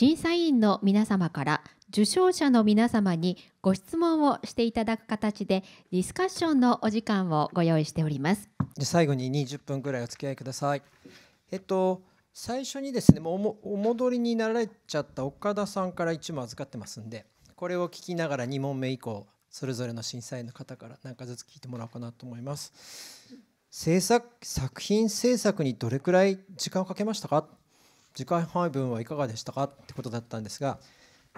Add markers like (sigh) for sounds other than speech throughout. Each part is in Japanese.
審査員の皆様から受賞者の皆様にご質問をしていただく形でディスカッションのお時間をご用意しておりますで最後に20分ぐらいお付き合いくださいえっと最初にですねもうお戻りになられちゃった岡田さんから1問預かってますんでこれを聞きながら2問目以降それぞれの審査員の方から何かずつ聞いてもらおうかなと思います制作作品制作にどれくらい時間をかけましたか時間配分はいかがでしたかってことだったんですが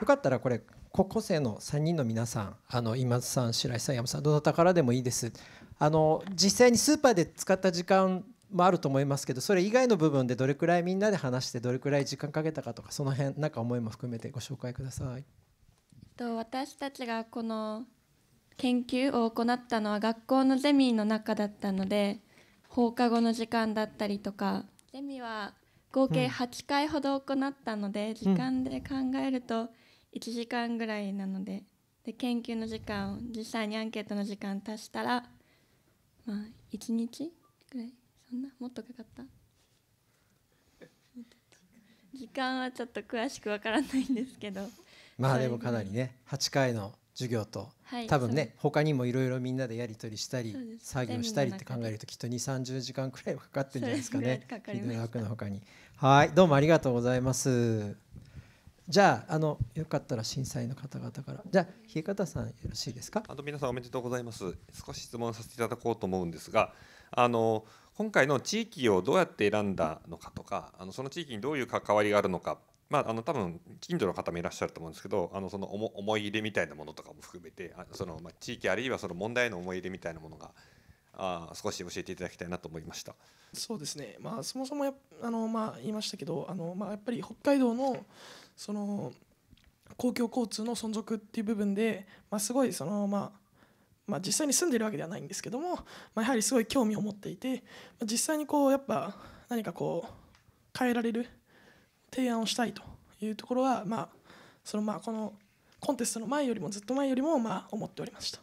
よかったらこれ高校生の3人の皆さんあの今津さん白石さん山さんどなたからでもいいですあの実際にスーパーで使った時間もあると思いますけどそれ以外の部分でどれくらいみんなで話してどれくらい時間かけたかとかその辺なんか思いも含めてご紹介ください。と私たちがこの研究を行ったのは学校のゼミの中だったので放課後の時間だったりとかゼミは合計8回ほど行ったので、時間で考えると1時間ぐらいなのでで研究の時間を実際にアンケートの時間足したらまあ1日ぐらいそんなもっとかかった時間はちょっと詳しくわからないんですけどまあでもかなりね8回の授業と、はい、多分ね他にもいろいろみんなでやり取りしたり作業したりって考えるときっと2 3 0時間くらいはかかってるんじゃないですかねかかの他にはいどうもありがとうございますじゃああのよかったら審査員の方々からじゃあ冷方さんよろしいですかあと皆さんおめでとうございます少し質問させていただこうと思うんですがあの今回の地域をどうやって選んだのかとかあのその地域にどういう関わりがあるのかまあ、あの多分近所の方もいらっしゃると思うんですけどあのその思い入れみたいなものとかも含めてあその、まあ、地域あるいはその問題への思い入れみたいなものがあ少し教えていただきたいなと思いましたそうですね、まあ、そもそもやあの、まあ、言いましたけどあの、まあ、やっぱり北海道のその公共交通の存続っていう部分で、まあ、すごいその、まあまあ、実際に住んでるわけではないんですけども、まあ、やはりすごい興味を持っていて、ま実際にこうやっぱ何かこう変えられる提案をしたいというところは、まあ、そのまあこのコンテストの前よりもずっと前よりもまあ思っておりました、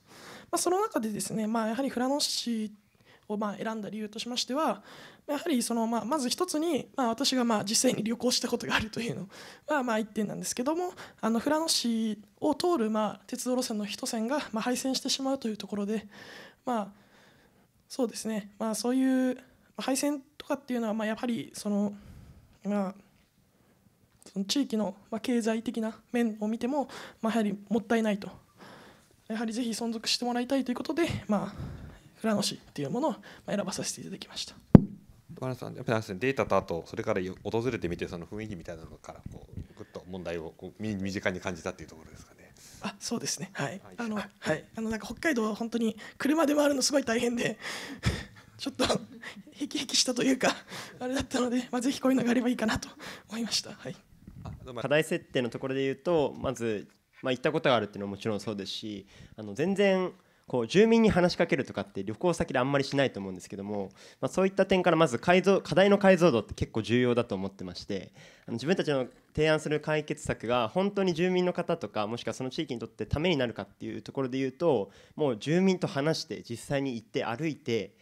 まあ、その中でですね、まあ、やはり富良野市をまあ選んだ理由としましてはやはりそのまあまず一つにまあ私がまあ実際に旅行したことがあるというのがまあ一点なんですけどもあの富良野市を通るまあ鉄道路線の一線がまあ廃線してしまうというところでまあそうですねまあそういう廃線とかっていうのはまあやはりそのまあその地域の、ま経済的な面を見ても、まやはりもったいないとやはりぜひ存続してもらいたいということで、まあ、富良野市というものを選ばさせていただきました。原さんやっぱりデータとあとそれから訪れてみてその雰囲気みたいなのからこうぐっと問題をこう身近に感じたっていうところですかね。あそうですねはい、あのはいあのなんか北海道は本当に車で回るのすごい大変で (laughs) ちょっとへきへきしたというかあれだったので、まあ、ぜひこういうのがあればいいかなと思いました。はい課題設定のところで言うとまず、まあ、行ったことがあるっていうのはもちろんそうですしあの全然こう住民に話しかけるとかって旅行先であんまりしないと思うんですけども、まあ、そういった点からまず解像課題の解像度って結構重要だと思ってましてあの自分たちの提案する解決策が本当に住民の方とかもしくはその地域にとってためになるかっていうところで言うともう住民と話して実際に行って歩いて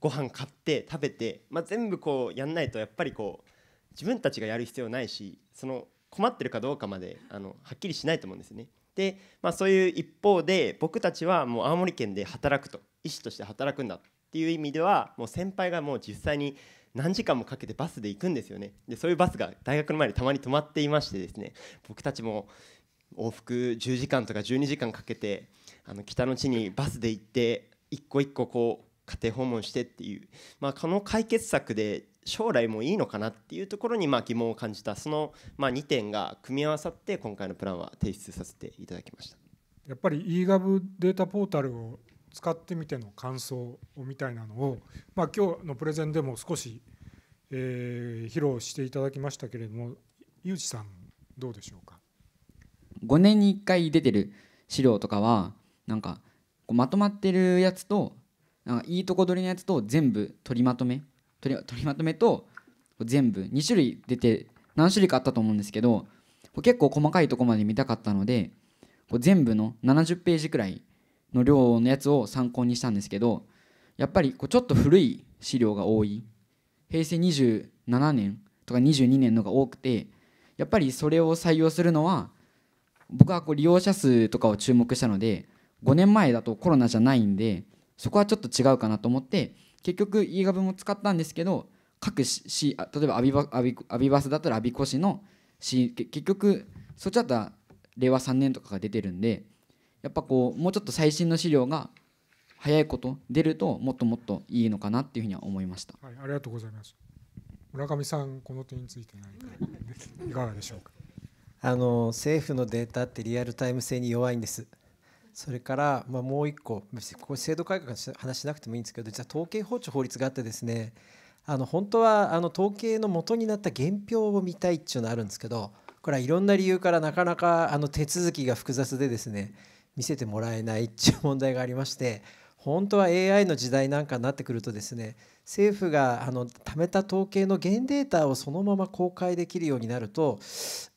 ご飯買って食べて、まあ、全部こうやんないとやっぱりこう自分たちがやる必要ないしその困ってるかどうかまであのはっきりしないと思うんですね。で、まあ、そういう一方で僕たちはもう青森県で働くと医師として働くんだっていう意味ではもう先輩がもう実際に何時間もかけてバスで行くんですよねでそういうバスが大学の前にたまに止まっていましてですね僕たちも往復10時間とか12時間かけてあの北の地にバスで行って一個一個こう家庭訪問してっていう、まあ、この解決策で将来もいいのかなっていうところにまあ疑問を感じたそのまあ2点が組み合わさって今回のプランは提出させていただきましたやっぱり eGov データポータルを使ってみての感想みたいなのを、まあ、今日のプレゼンでも少し、えー、披露していただきましたけれどもうじさんどうでしょうか5年に1回出てる資料とかはなんかこうまとまってるやつとなんかいいとこ取りのやつと全部取りまとめ取り取りまとめと全部2種類出て何種類かあったと思うんですけど結構細かいとこまで見たかったので全部の70ページくらいの量のやつを参考にしたんですけどやっぱりこうちょっと古い資料が多い平成27年とか22年のが多くてやっぱりそれを採用するのは僕はこう利用者数とかを注目したので5年前だとコロナじゃないんでそこはちょっと違うかなと思って結局 e ガブも使ったんですけど各市例えばアビバアビアビバスだったらアビコ市の市結局そっちだったら令和3年とかが出てるんでやっぱこうもうちょっと最新の資料が早いこと出るともっともっといいのかなっていうふうには思いました、はい、ありがとうございます村上さんこの点について何かいかがでしょうかあの政府のデータってリアルタイム性に弱いんですそれから、まあ、もう一個ここ制度改革の話しなくてもいいんですけど実は統計法庁法律があってですねあの本当はあの統計の元になった原票を見たいっていうのあるんですけどこれはいろんな理由からなかなかあの手続きが複雑でですね見せてもらえないっていう問題がありまして本当は AI の時代なんかになってくるとですね政府があの貯めた統計の現データをそのまま公開できるようになると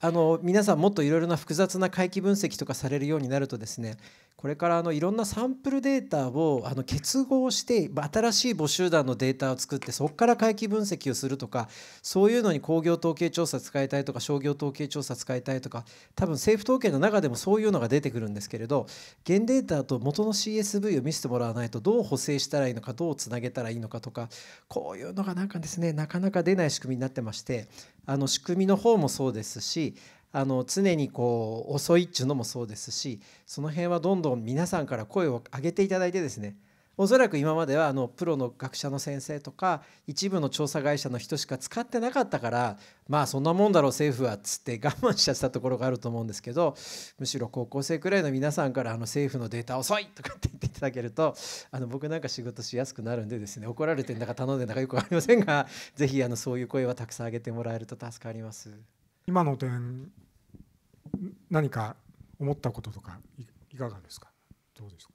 あの皆さんもっといろいろな複雑な回帰分析とかされるようになるとですねこれからあのいろんなサンプルデータをあの結合して新しい募集団のデータを作ってそこから回帰分析をするとかそういうのに工業統計調査使いたいとか商業統計調査使いたいとか多分政府統計の中でもそういうのが出てくるんですけれど現データと元の CSV を見せてもらわないとどう補正したらいいのかどうつなげたらいいのかとかこういうのがなんかですねなかなか出ない仕組みになってましてあの仕組みの方もそうですしあの常にこう遅いっちゅうのもそうですしその辺はどんどん皆さんから声を上げていただいてですねおそらく今まではあのプロの学者の先生とか一部の調査会社の人しか使ってなかったからまあそんなもんだろう政府はっつって我 (laughs) 慢しちゃったところがあると思うんですけどむしろ高校生くらいの皆さんからあの政府のデータ遅いとかって言っていただけるとあの僕なんか仕事しやすくなるんでですね怒られてんだか頼んでんだかよく分かりませんがぜひあのそういう声はたくさん上げてもらえると助かります。今の点何か思ったこととかいかがですかどうですか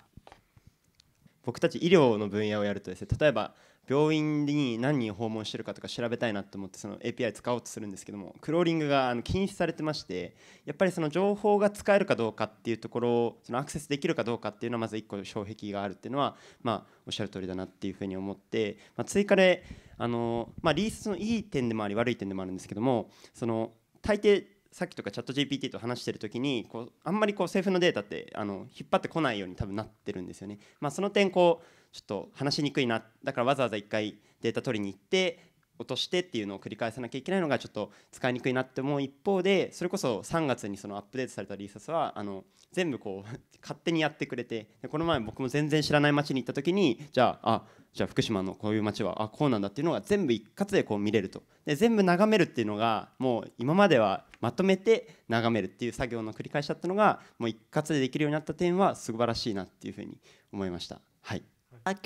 僕たち医療の分野をやるとですね例えば病院に何人訪問してるかとか調べたいなと思ってその API 使おうとするんですけどもクローリングがあの禁止されてましてやっぱりその情報が使えるかどうかっていうところをそのアクセスできるかどうかっていうのはまず1個障壁があるっていうのはまあおっしゃる通りだなっていうふうに思って、ま追加であのまリースのいい点でもあり悪い点でもあるんですけどもその大抵さっきとかチャット GPT と話してる時にこうあんまりこう政府のデータってあの引っ張ってこないように多分なってるんですよね。まあ、その点こうちょっと話しにくいなだからわざわざ1回データ取りに行って落としてっていうのを繰り返さなきゃいけないのがちょっと使いにくいなって思う一方でそれこそ3月にそのアップデートされたリーサスはあの全部こう (laughs) 勝手にやってくれてでこの前僕も全然知らない町に行った時にじゃああじゃあ福島のこういう町はあこうなんだっていうのが全部一括でこう見れるとで全部眺めるっていうのがもう今まではまとめて眺めるっていう作業の繰り返しだったのがもう一括でできるようになった点は素晴らしいなっていうふうに思いました。はい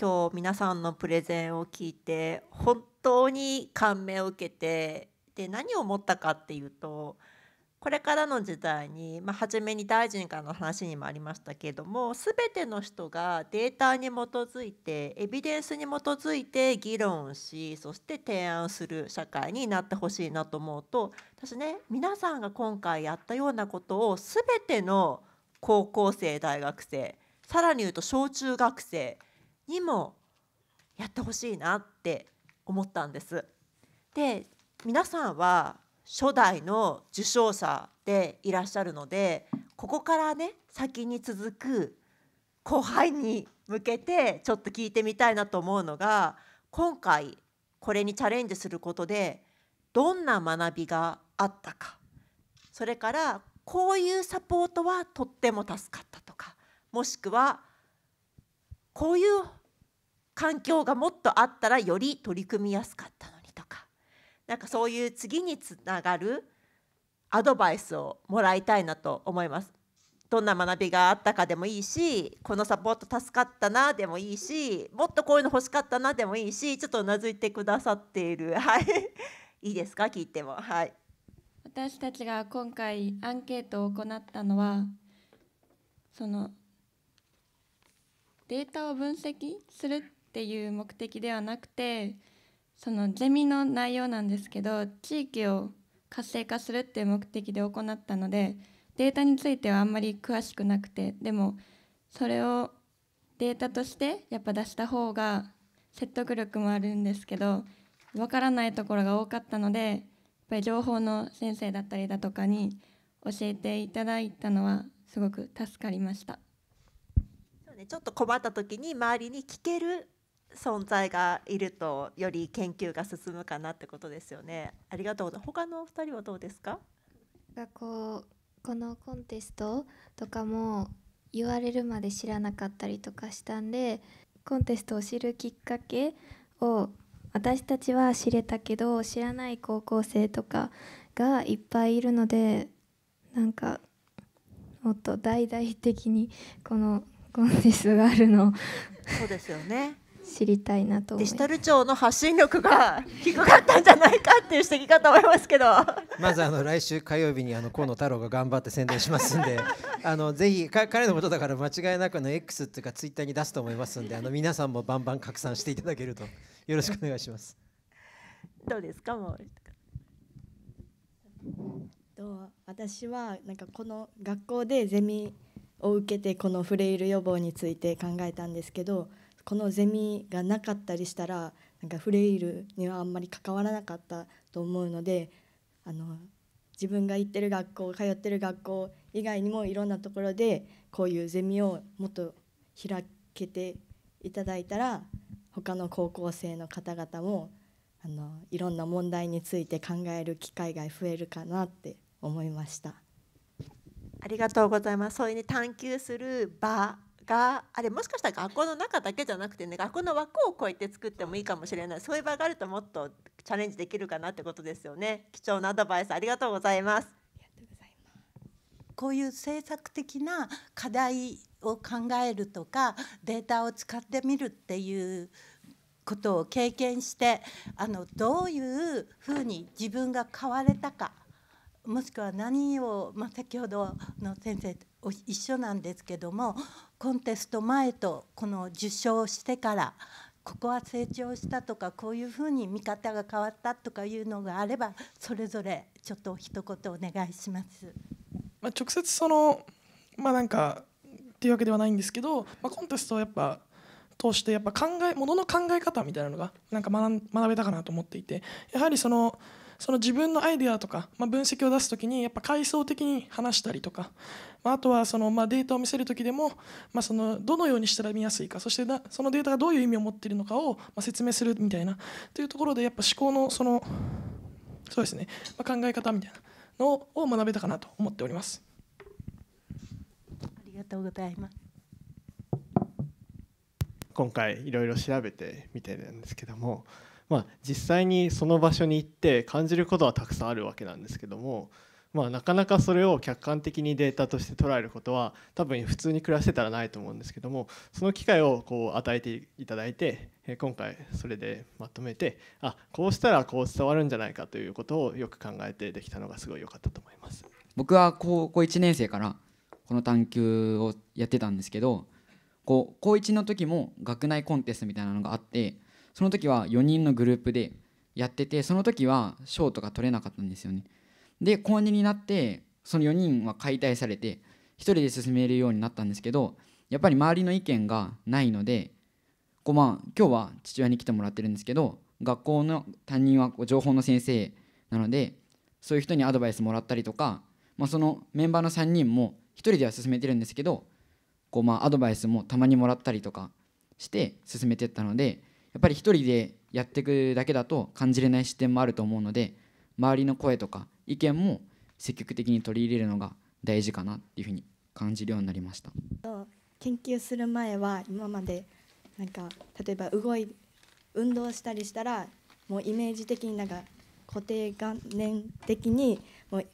今日皆さんのプレゼンを聞いて本当に感銘を受けてで何を思ったかっていうとこれからの時代に、まあ、初めに大臣からの話にもありましたけれども全ての人がデータに基づいてエビデンスに基づいて議論しそして提案する社会になってほしいなと思うと私ね皆さんが今回やったようなことを全ての高校生大学生さらに言うと小中学生にもやってほしいなって思ったんです。で皆さんは初代の受賞者でいらっしゃるのでここからね先に続く後輩に向けてちょっと聞いてみたいなと思うのが今回これにチャレンジすることでどんな学びがあったかそれからこういうサポートはとっても助かったとかもしくはこういう環境がもっとあったらより取り組みやすかったのにとかなんかそういう次につながるアドバイスをもらいたいなと思います。どんな学びがあったかでもいいしこのサポート助かったなでもいいしもっとこういうの欲しかったなでもいいしちょっとうなずいてくださっているはい (laughs) いいですか聞いてもはい私たちが今回アンケートを行ったのはそのデータを分析するっていう目的ではなくてそのゼミの内容なんですけど地域を活性化するっていう目的で行ったのでデータについてはあんまり詳しくなくてでもそれをデータとしてやっぱ出した方が説得力もあるんですけど分からないところが多かったのでやっぱり情報の先生だったりだとかに教えていただいたのはすごく助かりました。そうね、ちょっと困った時に周りに聞ける存在がいるとより研究が進むかなってことですよね。ありがとうございます。他のお二人はどうですか？学校このコンテストとかも言われるまで知らなかったりとかしたんで、コンテストを知るきっかけを私たちは知れたけど知らない高校生とかがいっぱいいるのでなんかもっと大々的にこのコンテストがあるのそうですよね知りたいなとデジタル庁の発信力が (laughs) 低かったんじゃないかっていう指摘かと思いますけどまずあの来週火曜日にあの河野太郎が頑張って宣伝しますんで (laughs) あのぜひ彼のことだから間違いなくの X っていうかツイッターに出すと思いますんであの皆さんもバンバン拡散していただけるとよろしくお願いします。どうですかもう私はなんかこの学校でゼミを受けてこのフレイル予防について考えたんですけどこのゼミがなかったりしたらなんかフレイルにはあんまり関わらなかったと思うのであの自分が行ってる学校通ってる学校以外にもいろんなところでこういうゼミをもっと開けていただいたら他の高校生の方々もあのいろんな問題について考える機会が増えるかなって思いました。ありがとうございます。そういう、ね、探求する場があれもしかしたら学校の中だけじゃなくてね学校の枠を超えて作ってもいいかもしれないそういう場があるともっとチャレンジできるかなってことですよね貴重なアドバイスありがとうございますこういう政策的な課題を考えるとかデータを使ってみるっていうことを経験してあのどういうふうに自分が変われたかもしくは何を、まあ、先ほどの先生一緒なんですけどもコンテスト前とこの受賞してからここは成長したとかこういうふうに見方が変わったとかいうのがあればそれぞれちょっと一言お願いします。まあ、直接そのまあなんかっていうわけではないんですけど、まあ、コンテストはやっぱ通してやっぱ考えものの考え方みたいなのがなんか学べたかなと思っていてやはりそのその自分のアイデアとか、まあ、分析を出す時にやっぱ階層的に話したりとか、まあ、あとはそのまデータを見せる時でも、まあ、そのどのようにしたら見やすいかそしてそのデータがどういう意味を持っているのかをま説明するみたいなというところでやっぱ思考のそのそうですね、ま考え方みたいなのを学べたかなと思っております。ありがとうございます。今回いろいろ調べてみてるんですけどもまあ、実際にその場所に行って感じることはたくさんあるわけなんですけども、まあ、なかなかそれを客観的にデータとして捉えることは多分普通に暮らしてたらないと思うんですけどもその機会をこう与えていただいて今回それでまとめてあこうしたらこう伝わるんじゃないかということをよく考えてできたのがすごい良かったと思います僕は高校1年生からこの探究をやってたんですけどこう高1の時も学内コンテストみたいなのがあってその時は4人のグループでやっててその時は賞とか取れなかったんですよねで高2になってその4人は解体されて1人で進めるようになったんですけどやっぱり周りの意見がないのでこうまあ今日は父親に来てもらってるんですけど学校の担任はこう情報の先生なのでそういう人にアドバイスもらったりとか、まあ、そのメンバーの3人も1人では進めてるんですけどこうまあアドバイスもたまにもらったりとかして進めてったのでやっぱり一人でやっていくだけだと感じれない視点もあると思うので周りの声とか意見も積極的に取り入れるのが大事かなっていうふうに感じるようになりました研究する前は今までなんか例えば動い運動したりしたらもうイメージ的になんか固定概念的にもう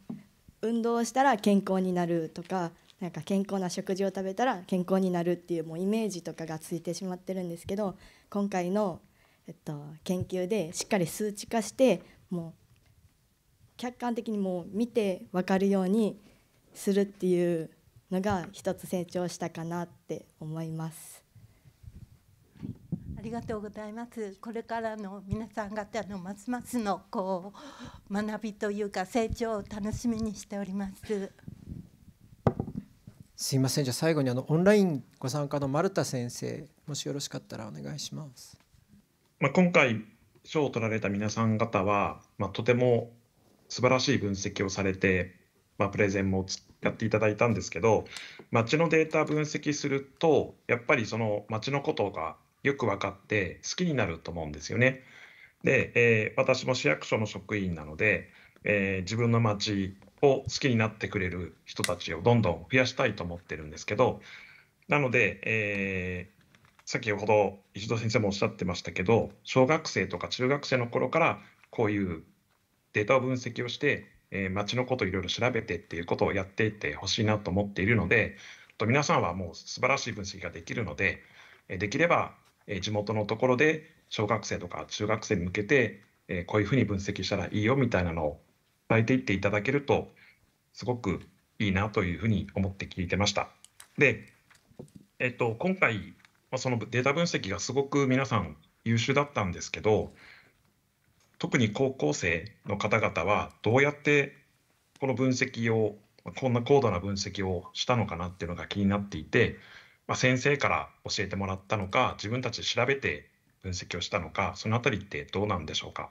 運動したら健康になるとかなんか健康な食事を食べたら健康になるっていうもうイメージとかがついてしまってるんですけど今回の、えっと、研究でしっかり数値化してもう客観的にもう見て分かるようにするっていうのが一つ成長したかなって思います。ありがとうございます。これからの皆さん方のますますのこう学びというか成長を楽しみにしております。すいませんじゃあ最後にあのオンラインご参加の丸田先生もしよろしかったらお願いします。まあ、今回賞を取られた皆さん方は、まあ、とても素晴らしい分析をされて、まあ、プレゼンもやっていただいたんですけど町のデータ分析するとやっぱりその町のことがよく分かって好きになると思うんですよね。で、えー、私も市役所の職員なので、えー、自分の町を好きになってくれる人たちをどんどん増やしたいと思ってるんですけどなので、えー、先ほど石戸先生もおっしゃってましたけど小学生とか中学生の頃からこういうデータを分析をして、えー、街のこといろいろ調べてっていうことをやっていってほしいなと思っているのでと皆さんはもう素晴らしい分析ができるのでできれば地元のところで小学生とか中学生に向けてこういうふうに分析したらいいよみたいなのを伝えていっていただけるとすごくいいなというふうに思って聞いてました。で、えっと、今回そのデータ分析がすごく皆さん優秀だったんですけど特に高校生の方々はどうやってこの分析をこんな高度な分析をしたのかなっていうのが気になっていて、まあ、先生から教えてもらったのか自分たちで調べて分析をしたのかその辺りってどうなんでしょうか。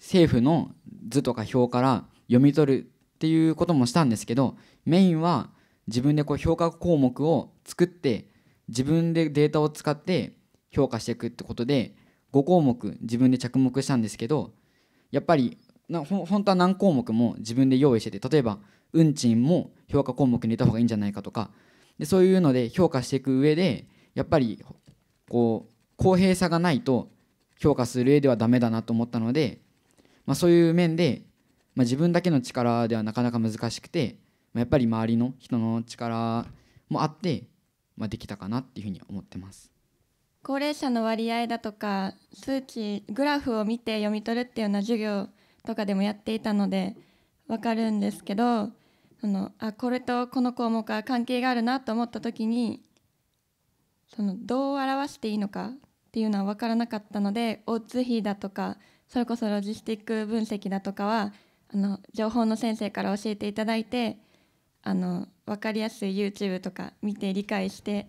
政府の図とか表から読み取るっていうこともしたんですけどメインは自分でこう評価項目を作って自分でデータを使って評価していくってことで5項目自分で着目したんですけどやっぱりなほ本当は何項目も自分で用意してて例えば運賃も評価項目に入れた方がいいんじゃないかとかでそういうので評価していく上でやっぱりこう公平さがないと評価する上ではダメだなと思ったのでまあ、そういう面で、まあ、自分だけの力ではなかなか難しくて、まあ、やっぱり周りの人の力もあって、まあ、できたかなっていうふうに思ってます。高齢者の割合だとか数値グラフを見て読み取るっていうような授業とかでもやっていたので分かるんですけどそのあこれとこの項目は関係があるなと思った時にそのどう表していいのかっていうのは分からなかったのでオーツ比だとかそれこそロジスティック分析だとかはあの情報の先生から教えていただいてあの分かりやすい YouTube とか見て理解して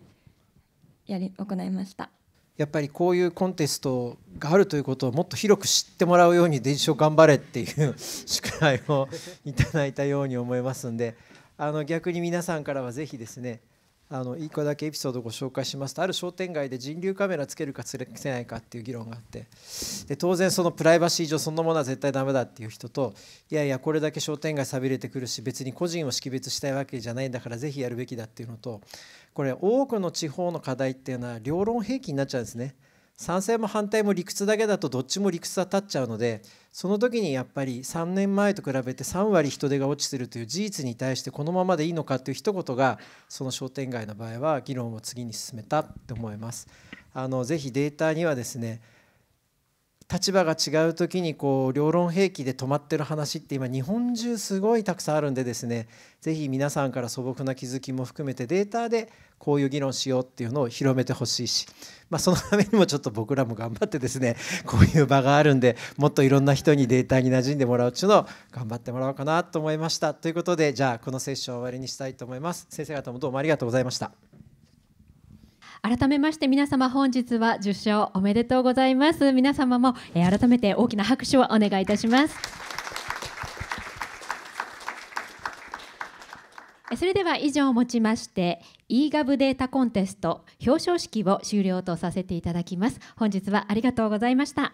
やり行いましたやっぱりこういうコンテストがあるということをもっと広く知ってもらうように電子書頑張れっていう宿 (laughs) 題をいただいたように思いますんであの逆に皆さんからは是非ですねあのいいだけエピソードをご紹介しますとある商店街で人流カメラつけるかつけないかっていう議論があってで当然そのプライバシー上そんなものは絶対ダメだっていう人といやいやこれだけ商店街さびれてくるし別に個人を識別したいわけじゃないんだからぜひやるべきだっていうのとこれ多くの地方の課題っていうのは両論兵器になっちゃうんですね。賛成も反対も理屈だけだとどっちも理屈は立っちゃうのでその時にやっぱり3年前と比べて3割人手が落ちてるという事実に対してこのままでいいのかという一言がその商店街の場合は議論を次に進めたって思います。あのぜひデータにはですね立場が違う時にこう両論兵器で止まってる話って今日本中すごいたくさんあるんでですね是非皆さんから素朴な気づきも含めてデータでこういう議論しようっていうのを広めてほしいし、まあ、そのためにもちょっと僕らも頑張ってですね (laughs) こういう場があるんでもっといろんな人にデータに馴染んでもらうっていうのを頑張ってもらおうかなと思いましたということでじゃあこのセッション終わりにしたいと思います先生方もどうもありがとうございました。改めまして皆様本日は受賞おめでとうございます皆様も、改めて大きな拍手をお願いいたしますそれでは以上をもちまして eGov データコンテスト表彰式を終了とさせていただきます本日はありがとうございました